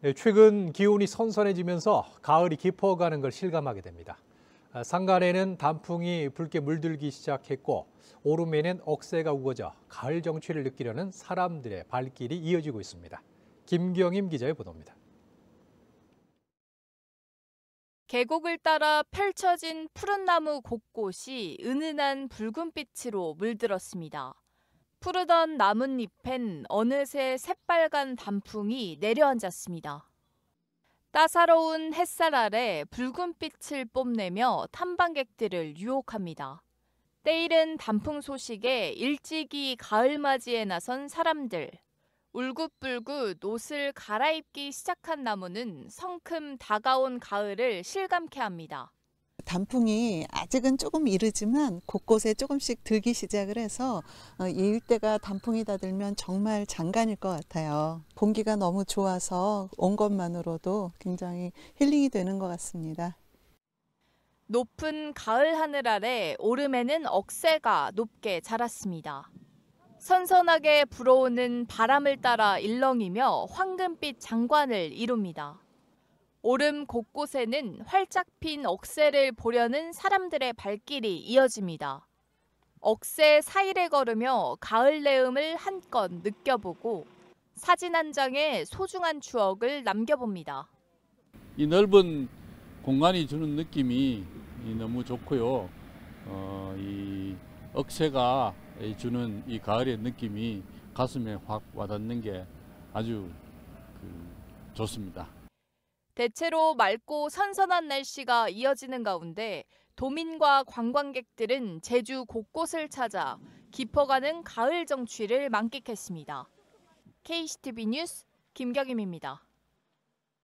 네, 최근 기온이 선선해지면서 가을이 깊어가는 걸 실감하게 됩니다. 산간에는 아, 단풍이 붉게 물들기 시작했고 오름에는 억새가 우거져 가을 정취를 느끼려는 사람들의 발길이 이어지고 있습니다. 김경임 기자의 보도입니다. 계곡을 따라 펼쳐진 푸른 나무 곳곳이 은은한 붉은빛으로 물들었습니다. 푸르던 나뭇잎엔 어느새 새빨간 단풍이 내려앉았습니다. 따사로운 햇살 아래 붉은 빛을 뽐내며 탐방객들을 유혹합니다. 때일은 단풍 소식에 일찍이 가을맞이에 나선 사람들. 울긋불긋 옷을 갈아입기 시작한 나무는 성큼 다가온 가을을 실감케 합니다. 단풍이 아직은 조금 이르지만 곳곳에 조금씩 들기 시작을 해서 어, 이 일대가 단풍이 다 들면 정말 장관일 것 같아요. 공기가 너무 좋아서 온 것만으로도 굉장히 힐링이 되는 것 같습니다. 높은 가을 하늘 아래 오름에는 억새가 높게 자랐습니다. 선선하게 불어오는 바람을 따라 일렁이며 황금빛 장관을 이룹니다. 오름 곳곳에는 활짝 핀 억새를 보려는 사람들의 발길이 이어집니다. 억새 사이를 걸으며 가을 내음을 한껏 느껴보고 사진 한 장에 소중한 추억을 남겨봅니다. 이 넓은 공간이 주는 느낌이 너무 좋고요. 어, 이 억새가 주는 이 가을의 느낌이 가슴에 확 와닿는 게 아주 그 좋습니다. 대체로 맑고 선선한 날씨가 이어지는 가운데 도민과 관광객들은 제주 곳곳을 찾아 깊어가는 가을 정취를 만끽했습니다. KCTV 뉴스 김경임입니다.